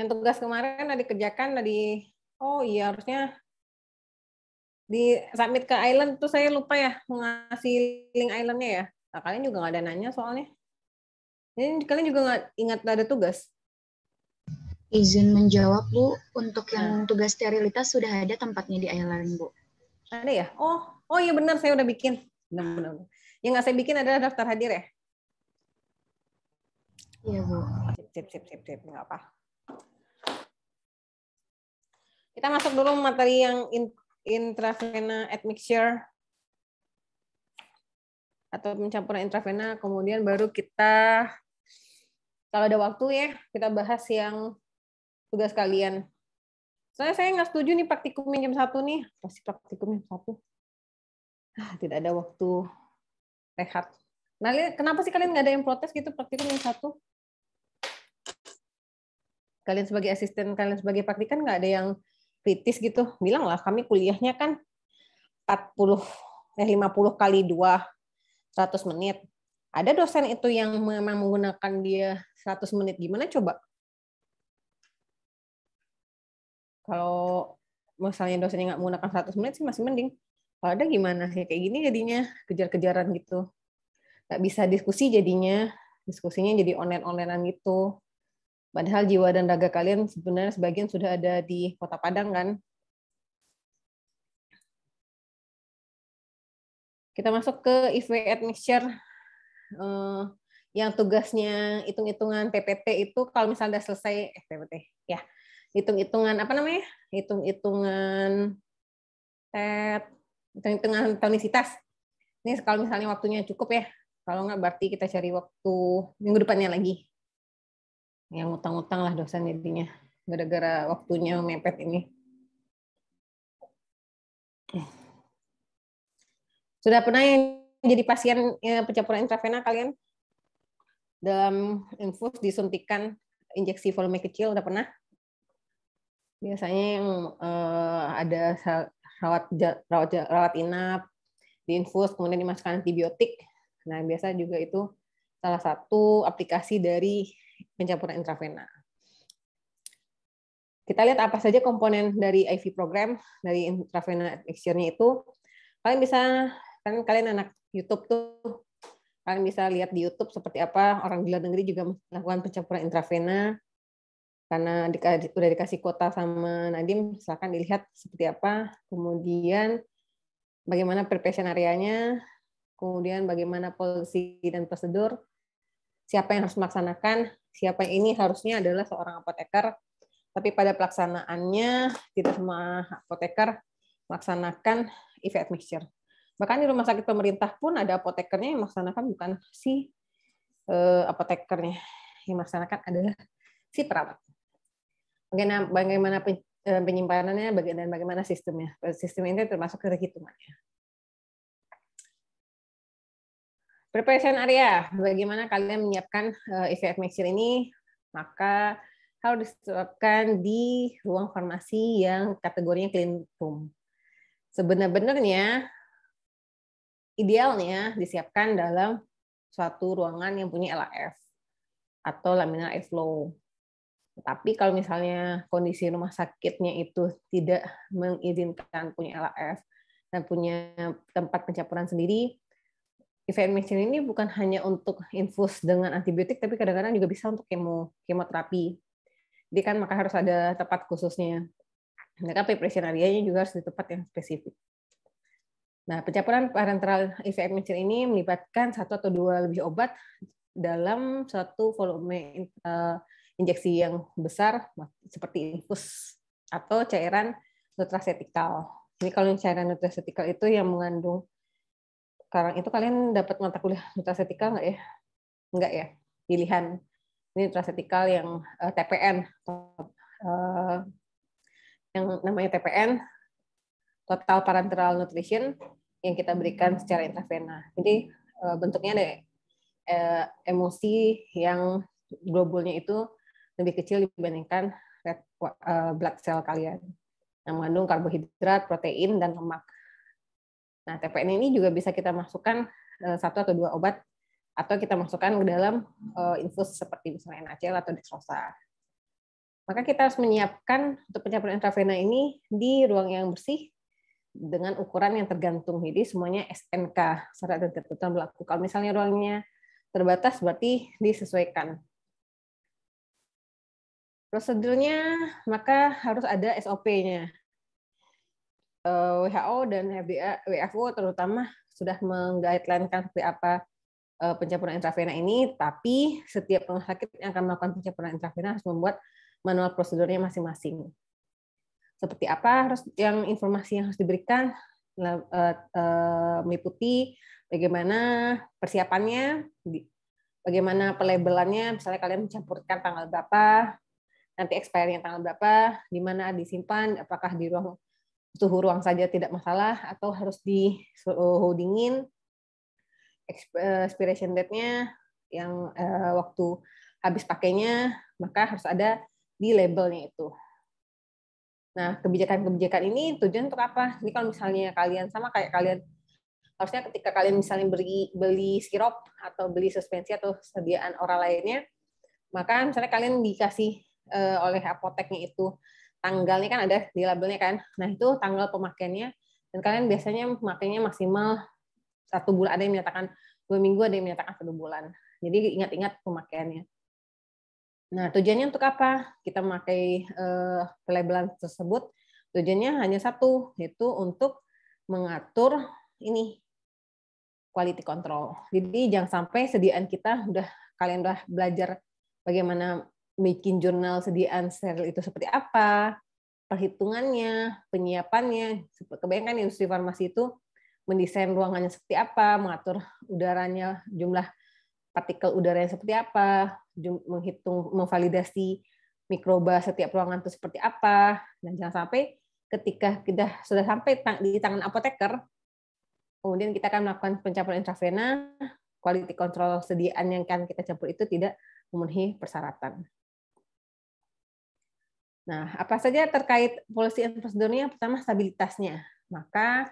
yang tugas kemarin ada dikerjakan tadi oh iya harusnya di submit ke island tuh saya lupa ya ngasih link islandnya ya nah, kalian juga nggak ada nanya soalnya ini kalian juga nggak ingat ada tugas izin menjawab bu untuk yang hmm. tugas sterilitas sudah ada tempatnya di island bu ada ya oh oh iya benar saya udah bikin benar benar yang nggak saya bikin adalah daftar hadir ya iya bu sip sip sip sip nggak apa kita masuk dulu materi yang intravena admixture atau pencampuran intravena, kemudian baru kita kalau ada waktu ya kita bahas yang tugas kalian. Soalnya saya nggak setuju nih praktikum jam satu nih, pasti praktikum yang satu. Ah, tidak ada waktu rehat. Nah, kenapa sih kalian nggak ada yang protes gitu praktikum yang satu? Kalian sebagai asisten, kalian sebagai praktikan nggak ada yang kritis gitu bilang lah kami kuliahnya kan 40 eh 50 kali 2 100 menit ada dosen itu yang memang menggunakan dia 100 menit gimana coba kalau misalnya dosennya nggak menggunakan 100 menit sih masih mending kalau ada gimana ya kayak gini jadinya kejar-kejaran gitu nggak bisa diskusi jadinya diskusinya jadi online-onlinean gitu Padahal jiwa dan raga kalian sebenarnya sebagian sudah ada di Kota Padang kan? Kita masuk ke event admixture uh, eh, yang tugasnya hitung-hitungan PPT itu kalau misalnya sudah selesai eh, PPT ya hitung-hitungan apa namanya hitung-hitungan tet hitung-hitungan tonisitas ini kalau misalnya waktunya cukup ya kalau nggak berarti kita cari waktu minggu depannya lagi yang ya, utang-utang lah dosen jadinya gara-gara waktunya mepet ini. Sudah pernah yang jadi pasien ya, pencampuran intravena kalian? Dalam infus disuntikan injeksi volume kecil udah pernah? Biasanya yang eh, ada rawat, rawat rawat inap diinfus kemudian dimasukkan antibiotik. Nah, biasa juga itu salah satu aplikasi dari pencampuran intravena. Kita lihat apa saja komponen dari IV program dari intravena mixture-nya itu. Kalian bisa kan kalian anak YouTube tuh kalian bisa lihat di YouTube seperti apa orang di luar negeri juga melakukan pencampuran intravena karena di, udah dikasih kuota sama Nadim silakan dilihat seperti apa kemudian bagaimana preparation areanya kemudian bagaimana polisi dan prosedur siapa yang harus melaksanakan, siapa yang ini harusnya adalah seorang apoteker. Tapi pada pelaksanaannya tidak semua apoteker melaksanakan IV e admixture. Bahkan di rumah sakit pemerintah pun ada apotekernya yang melaksanakan bukan si eh, apotekernya. Yang melaksanakan adalah si perawat. Bagaimana, bagaimana eh, penyimpanannya dan bagaimana sistemnya. Sistem ini termasuk perhitungannya? Preparation area, bagaimana kalian menyiapkan IVF eh, mixer ini? Maka harus disiapkan di ruang farmasi yang kategorinya clean room. Sebenarnya idealnya disiapkan dalam suatu ruangan yang punya LAF atau laminar airflow. Tapi kalau misalnya kondisi rumah sakitnya itu tidak mengizinkan punya LAF dan punya tempat pencampuran sendiri, ivermectin ini bukan hanya untuk infus dengan antibiotik, tapi kadang-kadang juga bisa untuk kemo, kemoterapi. Jadi kan maka harus ada tempat khususnya. Maka nah, preparation area-nya juga harus di tempat yang spesifik. Nah, pencampuran parenteral IVF mixture ini melibatkan satu atau dua lebih obat dalam satu volume eh, injeksi yang besar seperti infus atau cairan nutrasetikal. Ini kalau cairan nutrasetikal itu yang mengandung sekarang itu kalian dapat mata kuliah nutrasetikal nggak ya? Nggak ya, pilihan. Ini nutrasetikal yang uh, eh, TPN, uh, eh, yang namanya TPN, total parenteral nutrition yang kita berikan secara intravena. Jadi uh, bentuknya ada uh, emosi yang globulnya itu lebih kecil dibandingkan red uh, blood cell kalian yang mengandung karbohidrat, protein, dan lemak. Nah, TPN ini juga bisa kita masukkan eh, satu atau dua obat atau kita masukkan ke dalam eh, infus seperti misalnya NaCl atau dextrosa. Maka kita harus menyiapkan untuk pencampuran intravena ini di ruang yang bersih dengan ukuran yang tergantung. Jadi semuanya SNK, syarat dan ketentuan berlaku. Kalau misalnya ruangnya terbatas, berarti disesuaikan. Prosedurnya, maka harus ada SOP-nya. Eh, WHO dan FDA, WFO terutama sudah menggaitlankan seperti apa eh, pencampuran intravena ini, tapi setiap rumah sakit yang akan melakukan pencampuran intravena harus membuat manual prosedurnya masing-masing. Seperti apa harus yang informasi yang harus diberikan eh, meliputi bagaimana persiapannya, bagaimana pelabelannya, misalnya kalian mencampurkan tanggal berapa, nanti expiringnya tanggal berapa, di mana disimpan, apakah di ruang suhu ruang saja tidak masalah atau harus di suhu dingin eh, expiration date-nya yang uh, waktu habis pakainya maka harus ada di labelnya itu. Nah, kebijakan-kebijakan ini tujuan untuk apa? Ini kalau misalnya kalian sama kayak kalian harusnya ketika kalian misalnya beli beli sirup atau beli suspensi atau sediaan oral lainnya, maka misalnya kalian dikasih uh, oleh apoteknya itu tanggalnya kan ada di labelnya kan. Nah, itu tanggal pemakaiannya dan kalian biasanya memakainya maksimal satu bulan. Ada yang menyatakan dua minggu, ada yang menyatakan satu bulan. Jadi ingat-ingat pemakaiannya. Nah, tujuannya untuk apa? Kita memakai eh, labelan tersebut. Tujuannya hanya satu, yaitu untuk mengatur ini quality control. Jadi jangan sampai sediaan kita udah kalian udah belajar bagaimana bikin jurnal sediaan steril itu seperti apa, perhitungannya, penyiapannya. Kebayangkan industri farmasi itu mendesain ruangannya seperti apa, mengatur udaranya, jumlah partikel udaranya seperti apa, menghitung, memvalidasi mikroba setiap ruangan itu seperti apa. Dan jangan sampai ketika kita sudah sampai di tangan apoteker, kemudian kita akan melakukan pencampuran intravena, quality control sediaan yang akan kita campur itu tidak memenuhi persyaratan. Nah, apa saja terkait polisi and prosedurnya? Pertama, stabilitasnya. Maka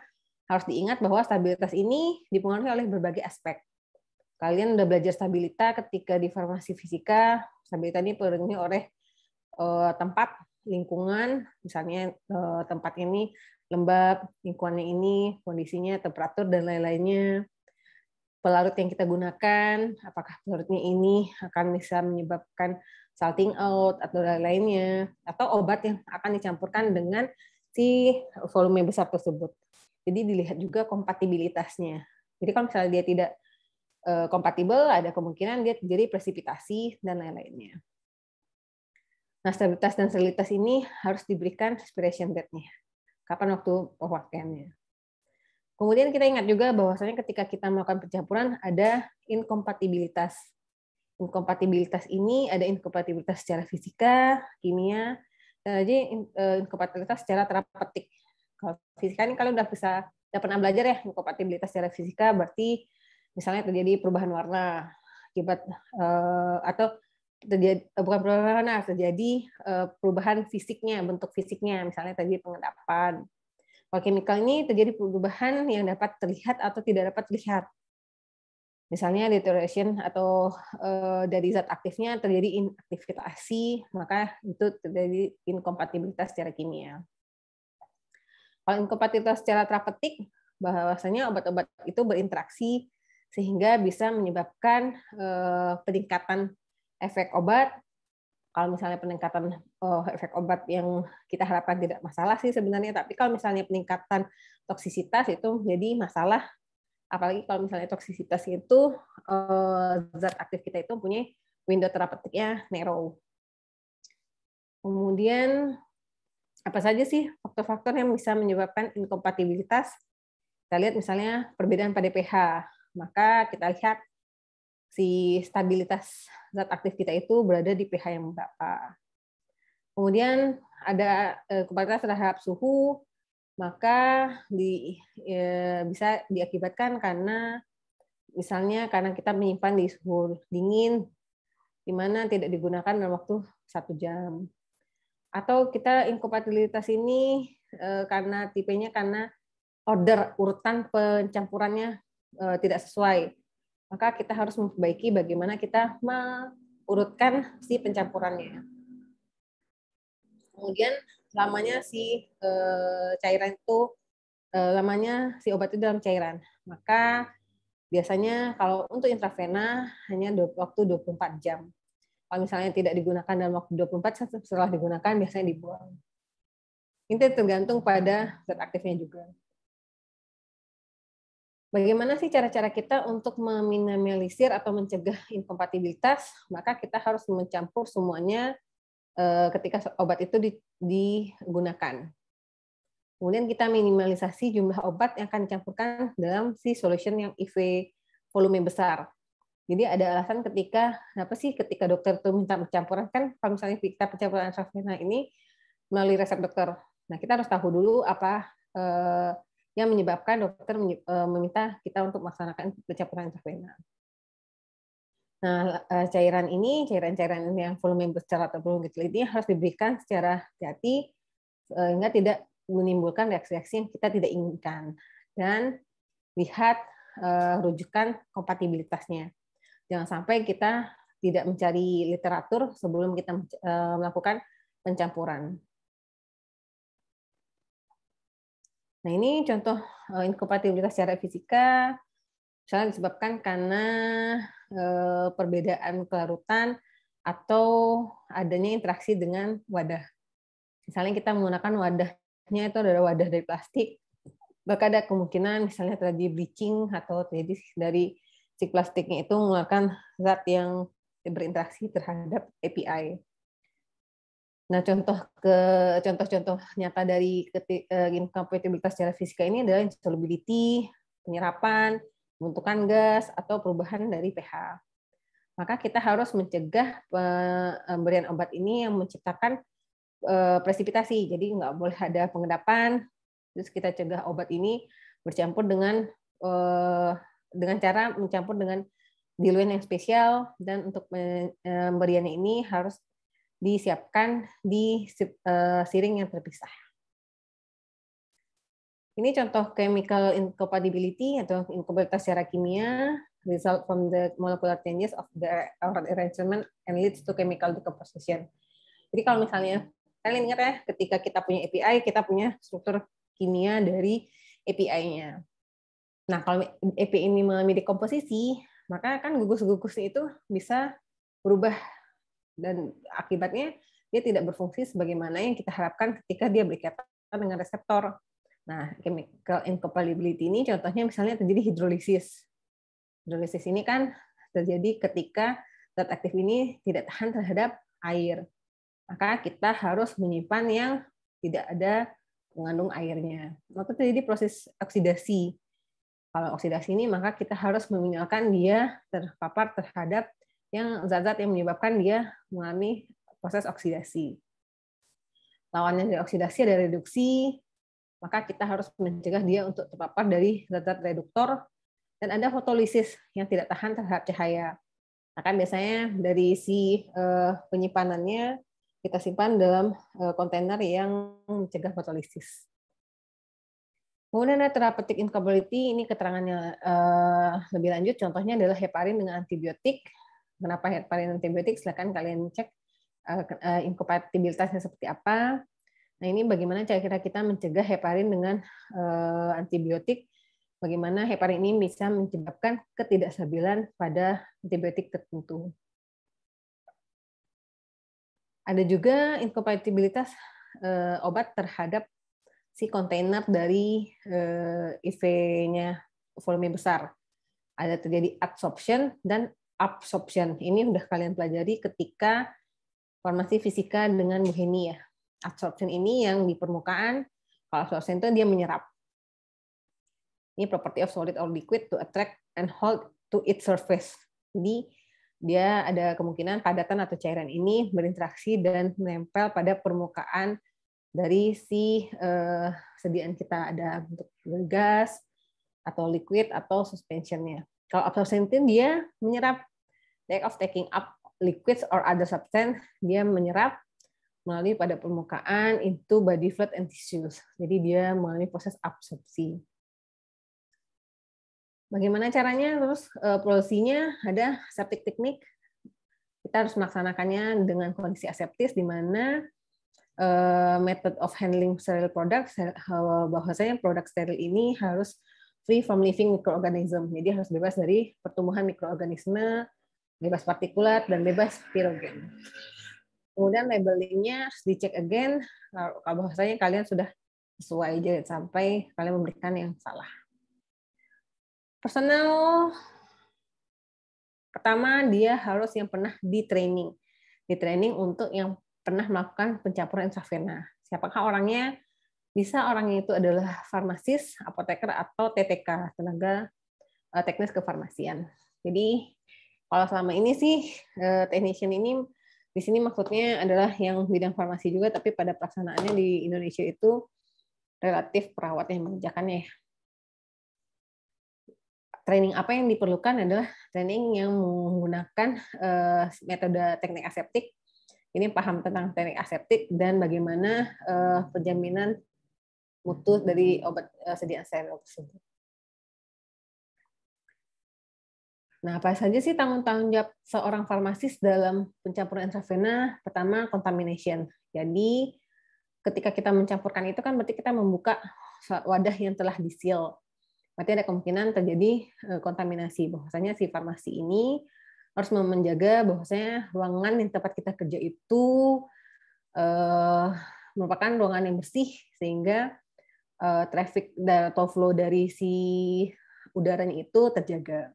harus diingat bahwa stabilitas ini dipengaruhi oleh berbagai aspek. Kalian udah belajar stabilitas ketika di farmasi fisika, stabilitas ini dipengaruhi oleh eh, tempat, lingkungan, misalnya eh, tempat ini lembab, lingkungannya ini, kondisinya, temperatur, dan lain-lainnya pelarut yang kita gunakan, apakah pelarutnya ini akan bisa menyebabkan salting out atau lain-lainnya, atau obat yang akan dicampurkan dengan si volume besar tersebut. Jadi dilihat juga kompatibilitasnya. Jadi kalau misalnya dia tidak eh, kompatibel, ada kemungkinan dia terjadi presipitasi dan lain-lainnya. Nah, stabilitas dan stabilitas ini harus diberikan respiration date-nya. Kapan waktu pemakaiannya? Kemudian kita ingat juga bahwasanya ketika kita melakukan pencampuran ada inkompatibilitas. Inkompatibilitas ini ada inkompatibilitas secara fisika, kimia, eh, jadi eh, inkompatibilitas secara terapeutik. Kalau fisika ini kalian udah bisa udah pernah belajar ya inkompatibilitas secara fisika berarti misalnya terjadi perubahan warna akibat eh, atau terjadi bukan perubahan warna terjadi perubahan fisiknya bentuk fisiknya misalnya terjadi pengendapan kalau chemical ini terjadi perubahan yang dapat terlihat atau tidak dapat terlihat. Misalnya deterioration atau eh, dari zat aktifnya terjadi inaktivitasi, maka itu terjadi inkompatibilitas secara kimia. Kalau inkompatibilitas secara terapeutik, bahwasanya obat-obat itu berinteraksi sehingga bisa menyebabkan eh, peningkatan efek obat kalau misalnya peningkatan oh, efek obat yang kita harapkan tidak masalah sih sebenarnya tapi kalau misalnya peningkatan toksisitas itu jadi masalah apalagi kalau misalnya toksisitas itu eh, zat aktif kita itu punya window terapeutiknya narrow kemudian apa saja sih faktor-faktor yang bisa menyebabkan inkompatibilitas kita lihat misalnya perbedaan pada pH maka kita lihat si stabilitas zat aktif kita itu berada di pH yang berapa. Kemudian ada eh, kualitas terhadap suhu, maka di, ya, bisa diakibatkan karena misalnya karena kita menyimpan di suhu dingin, di mana tidak digunakan dalam waktu satu jam. Atau kita inkompatibilitas ini eh, karena tipenya karena order urutan pencampurannya eh, tidak sesuai maka kita harus memperbaiki bagaimana kita mengurutkan si pencampurannya. Kemudian lamanya si e, cairan itu e, lamanya si obat itu dalam cairan. Maka biasanya kalau untuk intravena hanya waktu 24 jam. Kalau misalnya tidak digunakan dalam waktu 24 setelah digunakan biasanya dibuang. Ini tergantung pada zat aktifnya juga. Bagaimana sih cara-cara kita untuk meminimalisir atau mencegah inkompatibilitas? Maka kita harus mencampur semuanya eh, ketika obat itu digunakan. Kemudian kita minimalisasi jumlah obat yang akan dicampurkan dalam si solution yang IV volume besar. Jadi ada alasan ketika apa sih ketika dokter itu minta pencampuran kan kalau misalnya kita pencampuran antrasena ini melalui resep dokter. Nah, kita harus tahu dulu apa eh, yang menyebabkan dokter e, meminta kita untuk melaksanakan pencampuran intravena. Nah, e, cairan ini, cairan-cairan yang volume besar atau volume kecil ini harus diberikan secara hati sehingga tidak menimbulkan reaksi-reaksi yang kita tidak inginkan. Dan lihat e, rujukan kompatibilitasnya. Jangan sampai kita tidak mencari literatur sebelum kita melakukan pencampuran. Nah, ini contoh eh, inkompatibilitas secara fisika misalnya disebabkan karena eh, perbedaan kelarutan atau adanya interaksi dengan wadah. Misalnya kita menggunakan wadahnya itu adalah wadah dari plastik, maka ada kemungkinan misalnya terjadi bleaching atau terjadi dari si plastiknya itu mengeluarkan zat yang berinteraksi terhadap API. Nah, contoh ke contoh-contoh nyata dari incompatibilitas eh, secara fisika ini adalah insolubility, penyerapan, pembentukan gas, atau perubahan dari pH. Maka kita harus mencegah pemberian obat ini yang menciptakan eh, presipitasi. Jadi nggak boleh ada pengendapan, terus kita cegah obat ini bercampur dengan eh, dengan cara mencampur dengan diluen yang spesial dan untuk pemberiannya ini harus disiapkan di eh, siring yang terpisah. Ini contoh chemical incompatibility atau inkompatibilitas secara kimia result from the molecular changes of the arrangement and leads to chemical decomposition. Jadi kalau misalnya kalian ingat ya, ketika kita punya API, kita punya struktur kimia dari API-nya. Nah, kalau API ini mengalami dekomposisi, maka kan gugus-gugusnya itu bisa berubah dan akibatnya dia tidak berfungsi sebagaimana yang kita harapkan ketika dia berikatan dengan reseptor. Nah, chemical incompatibility ini contohnya misalnya terjadi hidrolisis. Hidrolisis ini kan terjadi ketika zat aktif ini tidak tahan terhadap air. Maka kita harus menyimpan yang tidak ada mengandung airnya. Maka terjadi proses oksidasi. Kalau oksidasi ini maka kita harus menginginkan dia terpapar terhadap yang zat-zat yang menyebabkan dia mengalami proses oksidasi. Lawannya dari oksidasi ada reduksi, maka kita harus mencegah dia untuk terpapar dari zat-zat reduktor dan ada fotolisis yang tidak tahan terhadap cahaya. Akan biasanya dari si eh, penyimpanannya kita simpan dalam eh, kontainer yang mencegah fotolisis. Kemudian ada therapeutic ini keterangannya eh, lebih lanjut, contohnya adalah heparin dengan antibiotik Kenapa heparin antibiotik? Silakan kalian cek uh, inkompatibilitasnya seperti apa. Nah, ini bagaimana cara kira kita mencegah heparin dengan eh, antibiotik? Bagaimana heparin ini bisa menyebabkan ketidakstabilan pada antibiotik tertentu? Ada juga inkompatibilitas obat terhadap si kontainer dari uh, IV-nya volume besar. Ada terjadi adsorption dan absorption. Ini sudah kalian pelajari ketika formasi fisika dengan Bu ya. Absorption ini yang di permukaan, kalau absorption itu dia menyerap. Ini property of solid or liquid to attract and hold to its surface. Jadi dia ada kemungkinan padatan atau cairan ini berinteraksi dan menempel pada permukaan dari si eh, sediaan kita ada untuk gas atau liquid atau suspensionnya. Kalau absorbentin dia menyerap lack of taking up liquids or other substance, dia menyerap melalui pada permukaan into body fluid and tissues. Jadi dia melalui proses absorpsi. Bagaimana caranya? Terus eh, produksinya ada septic teknik. Kita harus melaksanakannya dengan kondisi aseptis di mana eh, method of handling sterile product eh, bahwasanya produk steril ini harus free from living microorganism. Jadi harus bebas dari pertumbuhan mikroorganisme, bebas partikulat, dan bebas pirogen. Kemudian labelingnya harus dicek again, kalau bahasanya kalian sudah sesuai jadi sampai kalian memberikan yang salah. Personal pertama dia harus yang pernah di training, di training untuk yang pernah melakukan pencampuran intravena. Siapakah orangnya? Bisa orangnya itu adalah farmasis, apoteker, atau TTK, tenaga eh, teknis kefarmasian. Jadi kalau selama ini sih eh, technician ini di sini maksudnya adalah yang bidang farmasi juga, tapi pada pelaksanaannya di Indonesia itu relatif perawat yang mengerjakannya. Training apa yang diperlukan adalah training yang menggunakan eh, metode teknik aseptik. Ini paham tentang teknik aseptik dan bagaimana penjaminan mutu dari obat eh, sediaan steril tersebut. Nah, apa saja sih tanggung-tanggung jawab seorang farmasis dalam pencampuran intravena? Pertama, contamination. Jadi, ketika kita mencampurkan itu kan berarti kita membuka wadah yang telah disil. Berarti ada kemungkinan terjadi eh, kontaminasi. Bahwasanya si farmasi ini harus menjaga bahwasanya ruangan yang tempat kita kerja itu eh, merupakan ruangan yang bersih sehingga uh, traffic atau flow dari si udaranya itu terjaga.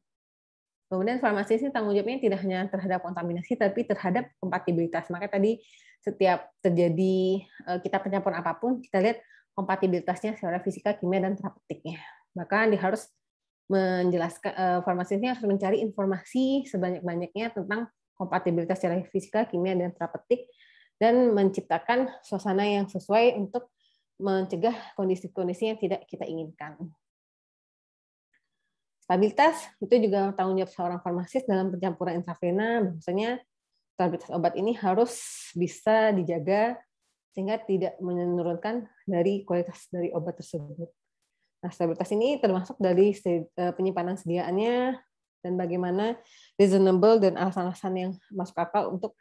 Kemudian farmasi ini tanggung jawabnya tidak hanya terhadap kontaminasi, tapi terhadap kompatibilitas. Maka tadi setiap terjadi eh, kita pencampuran apapun, kita lihat kompatibilitasnya secara fisika, kimia, dan terapeutiknya. Maka dia harus menjelaskan eh, farmasinya harus mencari informasi sebanyak-banyaknya tentang kompatibilitas secara fisika, kimia, dan terapeutik dan menciptakan suasana yang sesuai untuk mencegah kondisi-kondisi yang tidak kita inginkan. Stabilitas itu juga tanggung jawab seorang farmasis dalam pencampuran intravena, maksudnya stabilitas obat ini harus bisa dijaga sehingga tidak menurunkan dari kualitas dari obat tersebut. Nah, stabilitas ini termasuk dari eh, penyimpanan sediaannya dan bagaimana reasonable dan alasan-alasan yang masuk akal untuk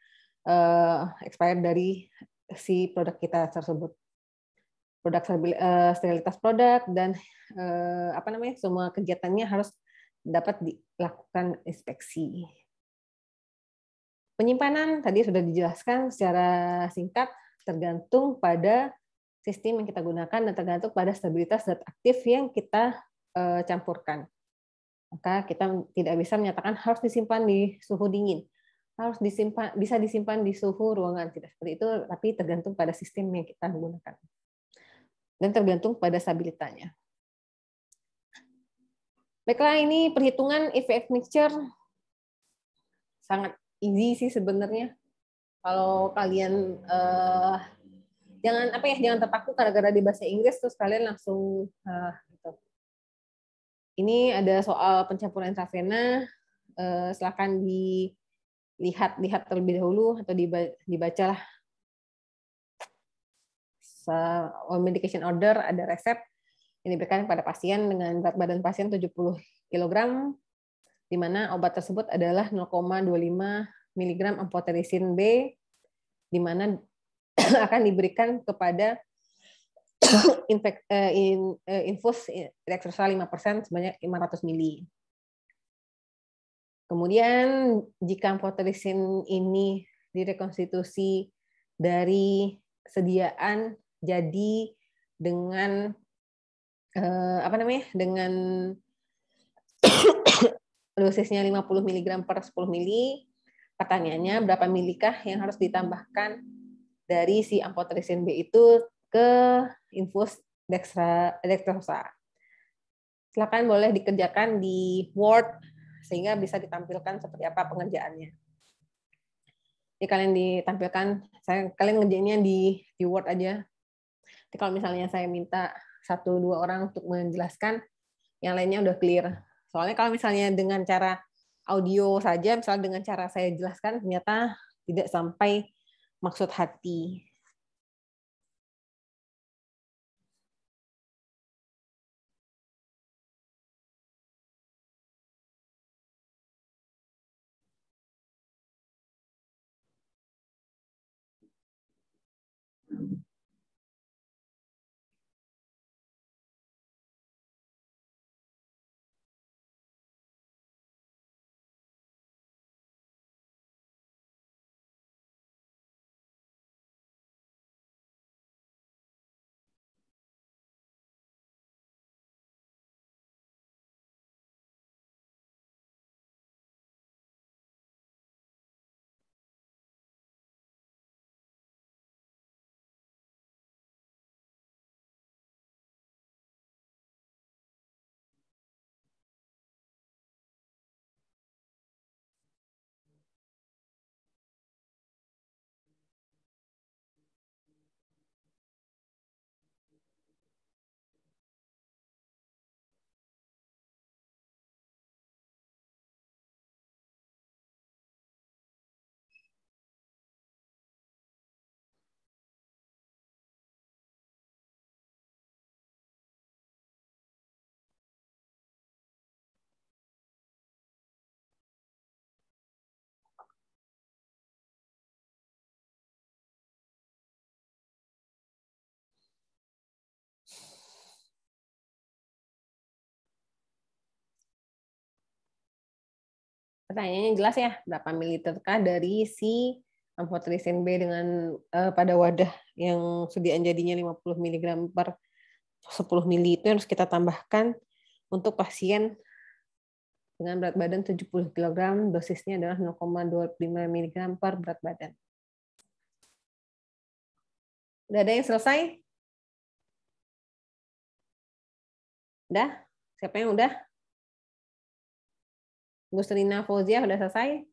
eh, expired dari si produk kita tersebut produk eh, sterilitas produk dan eh, apa namanya semua kegiatannya harus dapat dilakukan inspeksi. Penyimpanan tadi sudah dijelaskan secara singkat tergantung pada sistem yang kita gunakan dan tergantung pada stabilitas zat aktif yang kita eh, campurkan. Maka kita tidak bisa menyatakan harus disimpan di suhu dingin, harus disimpan bisa disimpan di suhu ruangan tidak seperti itu, tapi tergantung pada sistem yang kita gunakan dan tergantung pada stabilitasnya. Baiklah, ini perhitungan IVF e mixture sangat easy sih sebenarnya. Kalau kalian uh, jangan apa ya, jangan terpaku gara-gara di bahasa Inggris terus kalian langsung uh, gitu. Ini ada soal pencampuran intravena. Uh, eh, silakan dilihat-lihat terlebih dahulu atau dibacalah medication order ada resep ini diberikan kepada pasien dengan berat badan pasien 70 kg di mana obat tersebut adalah 0,25 mg amphotericin B di mana akan diberikan kepada eh, eh, infus elektrosal 5% sebanyak 500 mili. Kemudian jika amphotericin ini direkonstitusi dari sediaan jadi dengan eh, apa namanya? Dengan dosisnya 50 mg per 10 ml pertanyaannya berapa milikah yang harus ditambahkan dari si amphotericin B itu ke infus dextra, dextrosa. Silakan boleh dikerjakan di Word sehingga bisa ditampilkan seperti apa pengerjaannya. Jadi kalian ditampilkan, saya kalian ngerjainnya di, di Word aja jadi kalau misalnya saya minta satu dua orang untuk menjelaskan, yang lainnya udah clear. Soalnya kalau misalnya dengan cara audio saja, misalnya dengan cara saya jelaskan, ternyata tidak sampai maksud hati. pertanyaannya jelas ya berapa kah dari si amfotericin B dengan uh, pada wadah yang sediaan jadinya 50 mg per 10 ml itu harus kita tambahkan untuk pasien dengan berat badan 70 kg dosisnya adalah 0,25 mg per berat badan. Udah ada yang selesai? Udah? Siapa yang udah? Gustrina Fauzia sudah selesai?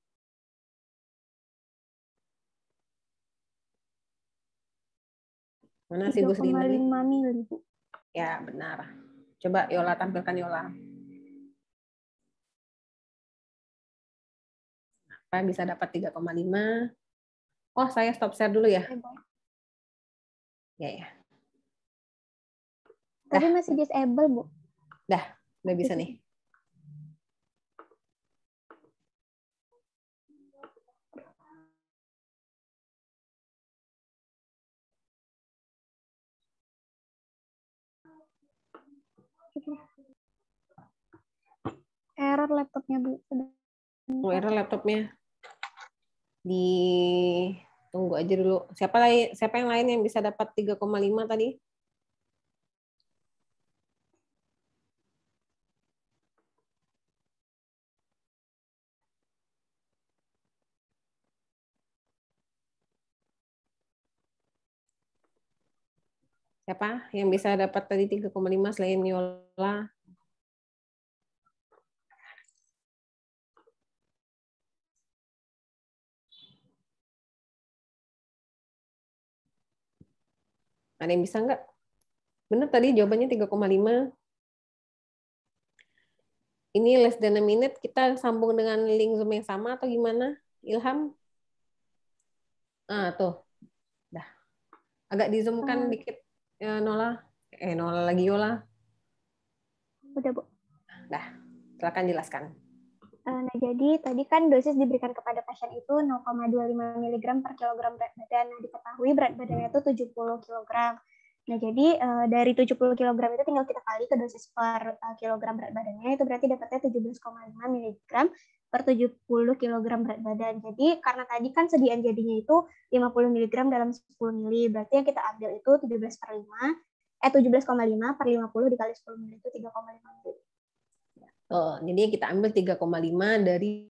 Mana sih Gustrina? 3,5 mili. Ya, benar. Coba Yola tampilkan Yola. Apa bisa dapat 3,5? Oh, saya stop share dulu ya. Ya, ya. Tapi masih disable, Bu. Dah, udah bisa nih. error laptopnya Bu. Oh, error laptopnya. Di tunggu aja dulu. Siapa lain siapa yang lain yang bisa dapat 3,5 tadi? Siapa yang bisa dapat tadi 3,5 selain Yola? Ada yang bisa nggak? Benar tadi jawabannya 3,5. Ini less than a minute, kita sambung dengan link Zoom yang sama atau gimana? Ilham? Ah, tuh. Dah. Agak dizoomkan hmm. Ah. dikit, ya, Nola. Eh, Nola lagi Yola. Udah, Bu. Dah, silakan jelaskan. Eh, nah, jadi tadi kan dosis diberikan kepada pasien itu 0,25 mg per kilogram berat badan. Nah, diketahui berat badannya itu 70 kg. Nah, jadi eh, dari 70 kg itu tinggal kita kali ke dosis per eh, kilogram berat badannya, itu berarti dapatnya 17,5 mg per 70 kg berat badan. Jadi, karena tadi kan sediaan jadinya itu 50 mg dalam 10 ml, berarti yang kita ambil itu 17 per 5, eh 17,5 per 50 dikali 10 ml itu 3,5 mg. Betul. Eh, jadi kita ambil 3,5 dari